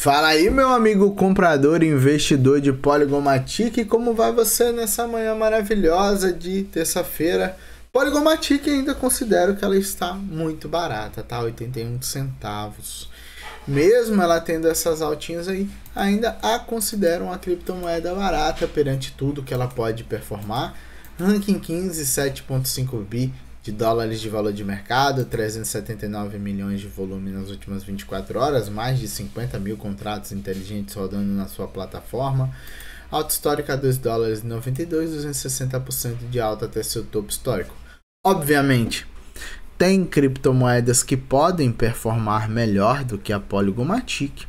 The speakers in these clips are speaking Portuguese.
Fala aí, meu amigo comprador e investidor de Polygomatic, como vai você nessa manhã maravilhosa de terça-feira? Polygomatic ainda considero que ela está muito barata, tá? 81 centavos. Mesmo ela tendo essas altinhas aí, ainda a considero uma criptomoeda barata perante tudo que ela pode performar. Ranking 15, 7.5 bi, de dólares de valor de mercado, 379 milhões de volume nas últimas 24 horas, mais de 50 mil contratos inteligentes rodando na sua plataforma. Alta histórica 2 dólares 92, 260% de alta até seu topo histórico. Obviamente, tem criptomoedas que podem performar melhor do que a Polygomatic,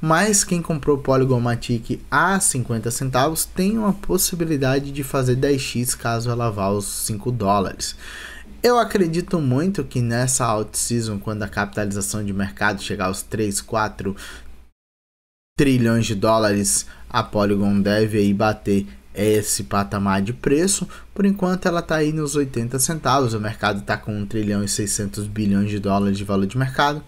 mas quem comprou Polygomatic a 50 centavos tem uma possibilidade de fazer 10x caso ela vá aos 5 dólares. Eu acredito muito que nessa alt season, quando a capitalização de mercado chegar aos 3, 4 trilhões de dólares, a Polygon deve aí bater é esse patamar de preço. Por enquanto ela está aí nos 80 centavos, o mercado está com 1 trilhão e 600 bilhões de dólares de valor de mercado.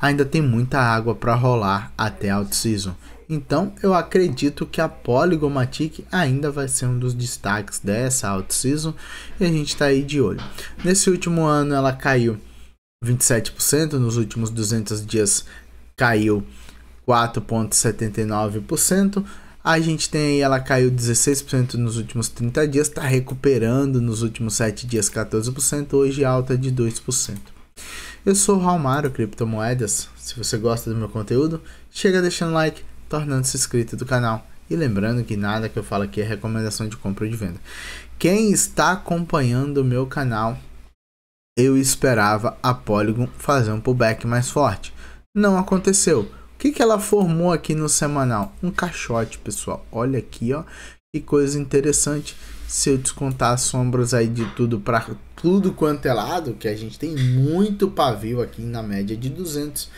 Ainda tem muita água para rolar até out-season. Então eu acredito que a Polygomatic ainda vai ser um dos destaques dessa out-season e a gente está aí de olho. Nesse último ano ela caiu 27%, nos últimos 200 dias caiu 4,79%. A gente tem aí, ela caiu 16% nos últimos 30 dias, está recuperando nos últimos 7 dias 14%, hoje alta de 2%. Eu sou o Raumaro Criptomoedas. Se você gosta do meu conteúdo, chega deixando like, tornando-se inscrito do canal. E lembrando que nada que eu falo aqui é recomendação de compra ou de venda. Quem está acompanhando o meu canal, eu esperava a Polygon fazer um pullback mais forte. Não aconteceu. O que, que ela formou aqui no semanal? Um caixote, pessoal. Olha aqui, ó. Que coisa interessante. Se eu descontar as sombras aí de tudo para tudo quanto é lado, que a gente tem muito pavio aqui na média de 200,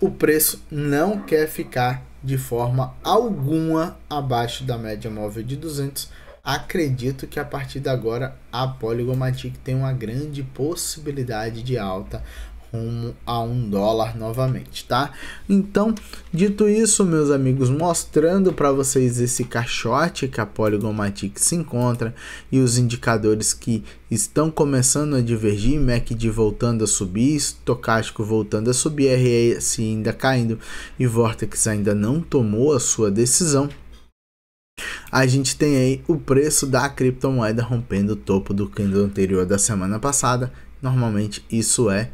o preço não quer ficar de forma alguma abaixo da média móvel de 200. Acredito que a partir de agora a Polygomatic tem uma grande possibilidade de alta rumo a um dólar novamente, tá? Então, dito isso, meus amigos, mostrando para vocês esse caixote que a Polygon Matic se encontra e os indicadores que estão começando a divergir, MACD voltando a subir, estocástico voltando a subir, RSI ainda caindo e Vortex ainda não tomou a sua decisão a gente tem aí o preço da criptomoeda rompendo o topo do candle anterior da semana passada normalmente isso é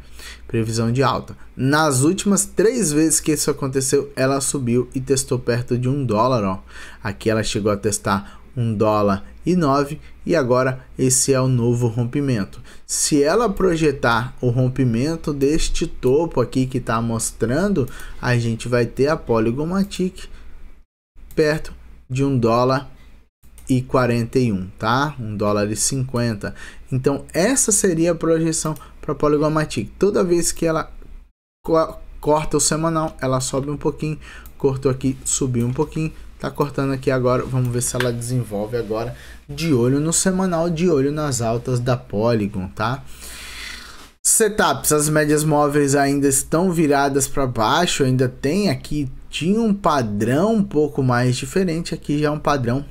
previsão de alta. Nas últimas três vezes que isso aconteceu, ela subiu e testou perto de um dólar. Ó. Aqui ela chegou a testar um dólar e 9 e agora esse é o novo rompimento. Se ela projetar o rompimento deste topo aqui que está mostrando, a gente vai ter a Polygon Matic perto de um dólar e 41, tá? 1 dólar e 50. Então essa seria a projeção para Polygomatic. Toda vez que ela co corta o semanal, ela sobe um pouquinho, cortou aqui, subiu um pouquinho, tá cortando aqui agora, vamos ver se ela desenvolve agora de olho no semanal, de olho nas altas da Polygon, tá? Setups, as médias móveis ainda estão viradas para baixo, ainda tem aqui tinha um padrão um pouco mais diferente, aqui já é um padrão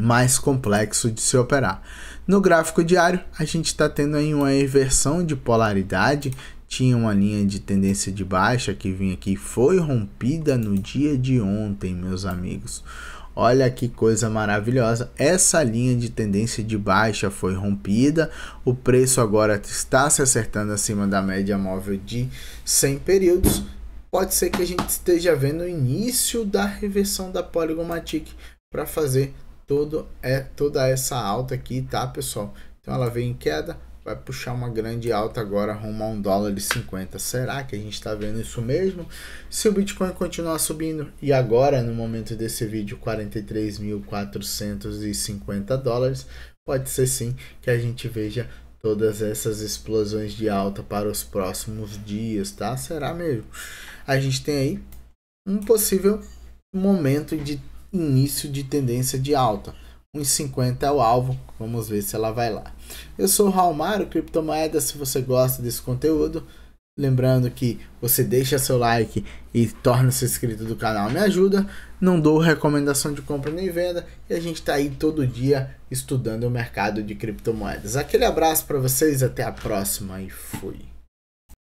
mais complexo de se operar. No gráfico diário, a gente está tendo aí uma inversão de polaridade. Tinha uma linha de tendência de baixa que vinha aqui, foi rompida no dia de ontem, meus amigos. Olha que coisa maravilhosa. Essa linha de tendência de baixa foi rompida. O preço agora está se acertando acima da média móvel de 100 períodos. Pode ser que a gente esteja vendo o início da reversão da Polygon para fazer todo é toda essa alta aqui, tá, pessoal? Então ela veio em queda, vai puxar uma grande alta agora rumo a um dólar e 50. Será que a gente está vendo isso mesmo? Se o Bitcoin continuar subindo e agora no momento desse vídeo 43.450 dólares, pode ser sim que a gente veja todas essas explosões de alta para os próximos dias, tá? Será mesmo? A gente tem aí um possível momento de início de tendência de alta. 1,50 é o alvo, vamos ver se ela vai lá. Eu sou o Raulmaro, Criptomoedas, se você gosta desse conteúdo, lembrando que você deixa seu like e torna-se inscrito do canal, me ajuda. Não dou recomendação de compra nem venda e a gente está aí todo dia estudando o mercado de criptomoedas. Aquele abraço para vocês, até a próxima e fui.